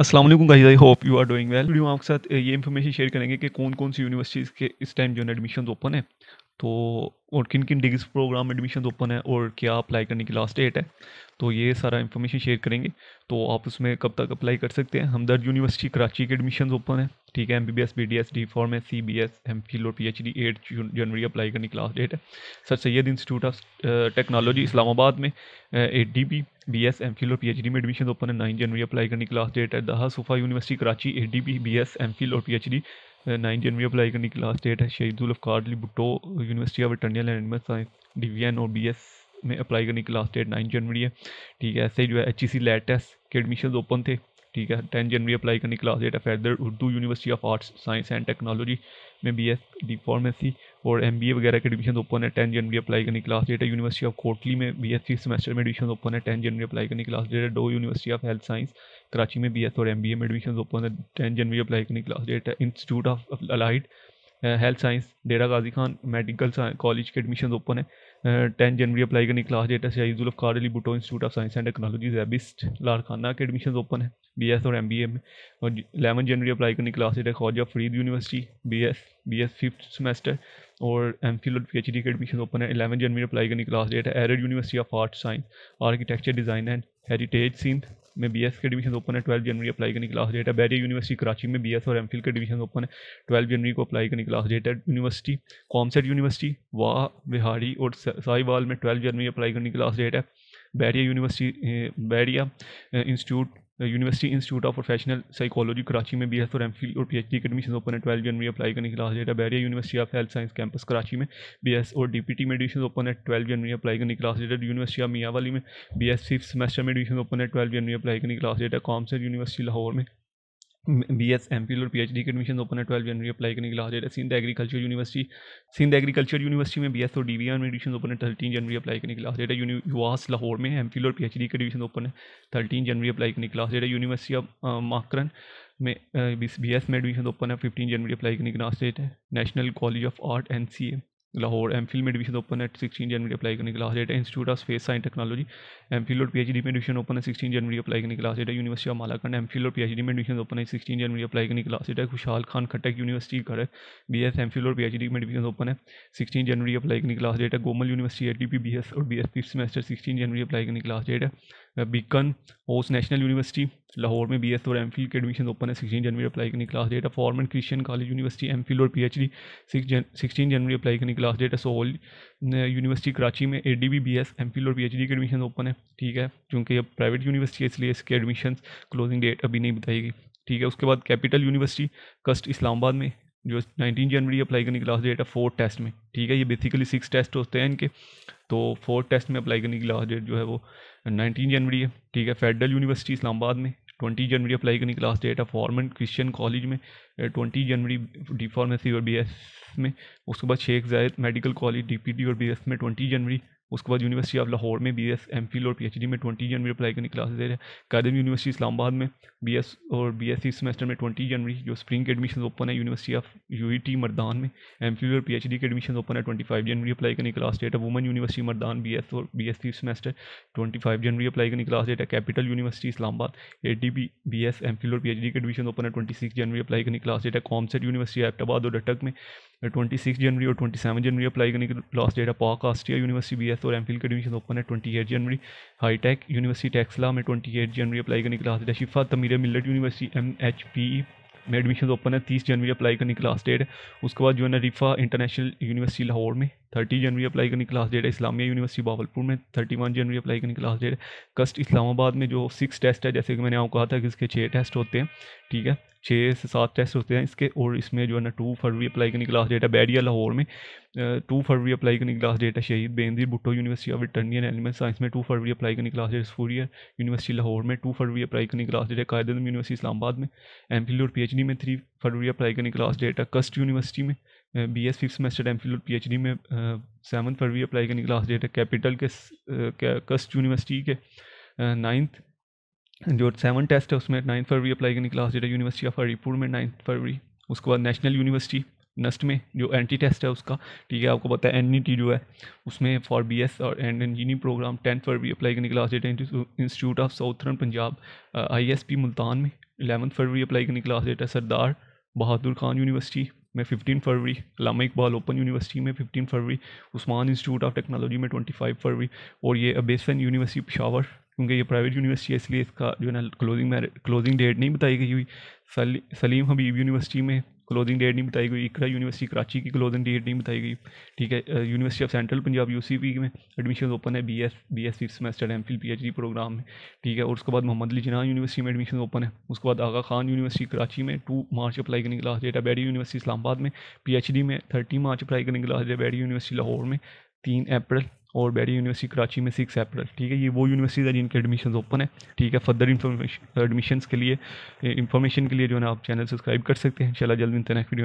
Aslam guys I hope you are doing well video आपके साथ ये इन्फॉर्मेशन शेयर करेंगे कि कौन कौन सी यूनिवर्सिटीज़ के इस टाइम जो है एडमिशन ओपन है तो और किन किन डिग्री प्रोग्राम एडमिशन ओपन है और क्या अप्लाई करने की लास्ट डेट है तो ये सारा इन्फॉर्मेशन शेयर करेंगे तो आप उसमें कब तक अप्लाई कर सकते हैं हमदर्द यूनिवर्सिटी कराची के एडमिशन ओपन है ठीक है M B B S B D S D form है C B S M phil और पी एच डी एट जनवरी अप्लाई करने की लास्ट डेट है sir Syed institute of technology Islamabad में A D B B S M phil और P H D में admission open है नाइन जनवरी अप्लाई करने की लास्ट डेट है दहा Suffa university Karachi A D B B S M phil और P H D nineteenth apply करने की लास्ट डेट है शहीदुल अफकारली भुट्टो यूनिवर्सिटी ऑफ एटर्नियल एंड एनिमल साइंस डी और बी एस में अप्लाई करने की लास्ट डेट नाइन जनवरी है ठीक है ऐसे ही जो है H E C latest test के एडमिशन ओपन थे ठीक है टेन जनवरी अप्लाई करने की लास्ट डेट है federal Urdu university of arts science and technology में बी एस डी फार्मेसी और एम वगैरह के एडमिशन ओपन है टेन जनवरी अप्लाई करने की डेट है यूनिवर्सिटी ऑफ कोटली में बी एस सेमेस्टर में एडमिशन ओपन है टेन जनवरी अप्लाई करने की डेट है Dow university of health science Karachi में बी और एम में एडमिशन ओपन है टेन जनवरी अप्लाई करने की डेट है institute of allied health science Dera Ghazi Khan medical college के एडमिशन ओपन है टेन जनवरी अप्लाई करनी क्लास है से Zulfikar Ali Bhutto institute of science and technology जैबिस्ट लारखाना के एडमिशन ओपन है बी एस और एम बी ए में और एलेवन जनवरी अप्लाई करनी क्लास डेट है Khwaja Farid university B S B S fifth semester और एम फिल और पी एच डी के एडमिशन ओपन है एलेवन जनवरी अप्लाई करनी क्लास डेट है एरड university of art science architecture design and heritage Sindh में बी के डिवीजन ओपन है ट्वेल्व जनवरी अप्लाई करने की लास्ट डेट है बैरिया यूनिवर्सिटी कराची में बी और एम के डिवीजन ओपन है ट्वेल्व जनवरी को अप्लाई करने की लास्ट डेट है यूनिवर्सिटी कॉमसेट यूनिवर्सिटी वाह बिहारी और साहिवाल में ट्वेल्व जनवरी अप्लाई करने की लास्ट डेट है Bahria university Bahria institute university institute of professional psychology Karachi में बी एस और एम फिल और P H D admission open है ट्वेल्व जनवरी अप्लाई करने की लास्ट डेट है Bahria university of health science campus Karachi में बी एस और डी पी टी में एडमिशन ओपन है ट्वेल्व जनवरी अप्लाई करने की लास्ट डेट है यूनिवर्सिटी ऑफ मियाँ वाली में बी एस फिफ्थ सेमेस्टर में एडमिशन ओपन है ट्वेल्व जनवरी अप्लाई करने की लास्ट डेट है कॉमसेट यूनिवर्सिटी लाहौर में बी एस एम पी और पी एच डी के एडमिशन ओपन है ट्वेल्व जनवरी अप्लाई करने के लिए हाजिर है Sindh agriculture university Sindh agriculture university में बी एस और डी वी में एडमिशन ओपन है थर्टीन जनवरी अप्लाई करने के लिए हाजिर है यूआस लाहौर में एम फिल और पी एच डी के एडमिशन ओपन है थर्टीन जनवरी अप्लाई करने के लिए हाजिर है यूनिवर्सिटी ऑफ माकरन में बी एस में एडमिशन ओपन है फिफ्टीन जनवरी अप्लाई करने के लिए हाजिर है national college of art N C A Lahore M phil में एडमिशन ओपन है सिक्सटीन जनवरी अपलाई करने की लास्ट डेट है institute of space science technology M phil और पी एच डी में एडमिशन ओपन है सिक्सटीन जनवरी अपलाई करने की लास्ट डेट है university of Malakand M phil और पी एच डी में एडमिशन ओपन है सिक्सटीन जनवरी अप्लाई करने की लास्ट डेट है खुशहाल खान खटक यूनिवर्सिटी घर है बी एस एम फिल और पी एच डी में एडमिशन ओपन है सिक्सटीन जनवरी अपलाई करने की लास्ट डेट है Gomal university ADP P B S और B S fifth semester sixteen जनवरी अप्लाई करने की लास्ट डेट है Beaconhouse national university Lahore में बी एस और एम फिल के एडमिशन ओपन है सिक्सटीन जनवरी अप्लाई करने क्लास डेट है Forman Christian college university M phil और पी एच डी सिक्सटीन जनवरी अप्लाई करने क्लास डेट है सोल यूनिवर्सिटी कराची में A D B B S M phil और पी एच डी के एडमिशन ओपन है ठीक है चूँकि अब प्राइवेट यूनिवर्सिटी है इसलिए इसके एडमिशन क्लोजिंग डेट अभी नहीं बताई गई ठीक है उसके बाद कैपिटल यूनिवर्सिटी कस्ट इस्लामाबाद में जो नाइनटीन जनवरी अप्लाई करने की लास्ट डेट है फोर्थ टेस्ट में ठीक है ये बेसिकली सिक्स टेस्ट होते हैं इनके तो फोर्थ टेस्ट में अप्लाई करने की लास्ट डेट जो है वो 19 जनवरी है ठीक है फेडरल यूनिवर्सिटी इस्लामाबाद में 20 जनवरी अप्लाई करने की लास्ट डेट है फॉर्मन क्रिश्चियन कॉलेज में 20 eh, जनवरी डी फार्मेसी और बी में उसके बाद Sheikh Zayed medical college D और बी में ट्वेंटी जनवरी उसके बाद यूनिवर्सिटी ऑफ लाहौर में बी एस एम फिल और पी एच डी में ट्वेंटी जनवरी अप्लाई करने क्लासेज दे रहे हैं कैदम यूनिवर्सिटी इस्लामाबाद में बी एस और बी एस सी सेमेस्टर में ट्वेंटी जनवरी जो स्प्रिंग के एडमिशन ओपन है university of U E T Mardan में एम फिल और पी एच डी के एडमिशन ओपन है ट्वेंटी फाइव जनवरी अप्लाई करने की क्लास डेट है woman university Mardan B S और B S C semester twenty five जनवरी अप्लाई करने क्लास डेट है capital university Islamabad A D B B S M phil और पी एच डी के एडमिशन ओपन है ट्वेंटी सिक्स जनवरी अप्लाई करने क्लास डेट है कॉमसेट यूनिवर्सिटी एबटाबाद और डटक में ट्वेंटी सिक्स जनवरी और ट्वेंटी सेवन जनवरी अप्लाई करने की लास्ट डेट है Pak Austria university B S और एम फिल की एडमिशन ओपन है ट्वेंटी एट जनवरी हाईटेक यूनिवर्सिटी टेक्सला में ट्वेंटी एट जनवरी अप्लाई करने की लास्ट डेट है Shifa Tameer Millat university M H P మేడ్మిషన్స్ ఓపెన్ హ 30 జనవరి అప్లై కని క్లాస్ డేట్ ఉస్కే బాద్ జో హనా రిఫా ఇంటర్నేషనల్ యూనివర్సిటీ లాహోర్ మే 30 జనవరి అప్లై కని క్లాస్ డేట్ హై ఇస్లామియా యూనివర్సిటీ బావల్పూర్ మే 31 జనవరి అప్లై కని క్లాస్ డేట్ కస్ట్ ఇస్లామాబాద్ మే జో 6 టెస్ట్ హై జైసే కి మేనే ఆప్కో కహా థా కి ఇస్కే 6 test hote hain theek hai 6 se 7 test hote hain iske aur isme jo hai na 2 ఫిబ్రవరి అప్లై కని క్లాస్ డేట్ హై బేడియా లాహోర్ మే टू फरवरी अप्लाई करने की लास्ट डेट है शहीद बेंदी Bhutto university of and animal science में टू फरवरी अप्लाई करने की लास्ट डेट फूरियर यूनिवर्सिटी लाहौर में टू फरवरी अप्लाई करने की लास्ट डेट है कायद यूनिवर्सिटी इस्लाबाद में एम फिल और पी में थ्री फरवरी अप्लाई करने की लास्ट डेट है कस्ट यूनिवर्सिटी में B S fifth semester M phil और पी में सेवन फरवरी अप्लाई करने की लास्ट डेट है कैपिटल के कस्ट यूनिवर्सिटी के नाइन्थ जो सेवन टेस्ट है उसमें नाइन्थ फरवरी अप्लाई करने की लास्ट डेट है यूनिवर्सिटी ऑफ हरीपुर में नाइन्थ फरवरी उसके बाद नेशनल यूनिवर्सिटी नस्ट में जो एन टेस्ट है उसका ठीक है आपको पता है एन e जो है उसमें फॉर बी एस और एंड इंजीनियरिंग प्रोग्राम टेंथ फरवरी अप्लाई करने के लास्ट डेट है institute of southern Punjab I S P Multan में एलेवंथ फरवरी अप्लाई करने की लास्ट डेट है सरदार बहादुर खान यूनिवर्सिटी में फिफ्टीन फरवरी लामा इकबाल ओपन यूनिवर्सिटी में फिफ्टीन फरवरी उस्मान इंस्टीट्यूट ऑफ टेक्नोलॉजी में ट्वेंटी फाइव फरवरी और ये अबेसन यूनिवर्सिटी पिशावर क्योंकि ये प्राइवेट यूनिवर्सिटी है इसलिए इसका जो है ना क्लोजिंग क्लोजिंग डेट नहीं बताई गई हुई सली सलीम हबीब यूनिवर्सिटी में क्लोजिंग डेट नहीं बताई गई इकरा यूनिवर्सिटी कराची की क्लोजिंग डेट नहीं बताई गई ठीक है university of central Punjab U में एडमिशन ओपन है B S B S fifth semester M Phil P programme में ठीक है और उसके बाद मोहम्मद अली जना यूनिवर्सिटी में एडमिशन ओपन है उसके बाद आगा खान यूनिवर्सिटी कराची में टू मार्च अप्लाई करने की लास्ट डेट है बैडी यूनिवर्सिटी इस्लाबाद में पी में थर्टी मार्च अप्लाई करने की लास्ट डेट है बैडी यूनिवर्सिटी लाहौर में तीन अप्रैल और बैरी यूनिवर्सिटी कराची में सिक्स अप्रैल ठीक है ये वो यूनिवर्सिटीज़ हैं जिनके एडमिशन ओपन है ठीक है फर्दर इन्फॉर्मेशन एडमिशन के लिए इन्फॉर्मेशन के लिए जो है आप चैनल सब्सक्राइब कर सकते हैं इंशाल्लाह जल्द इंटरनेट वीडियो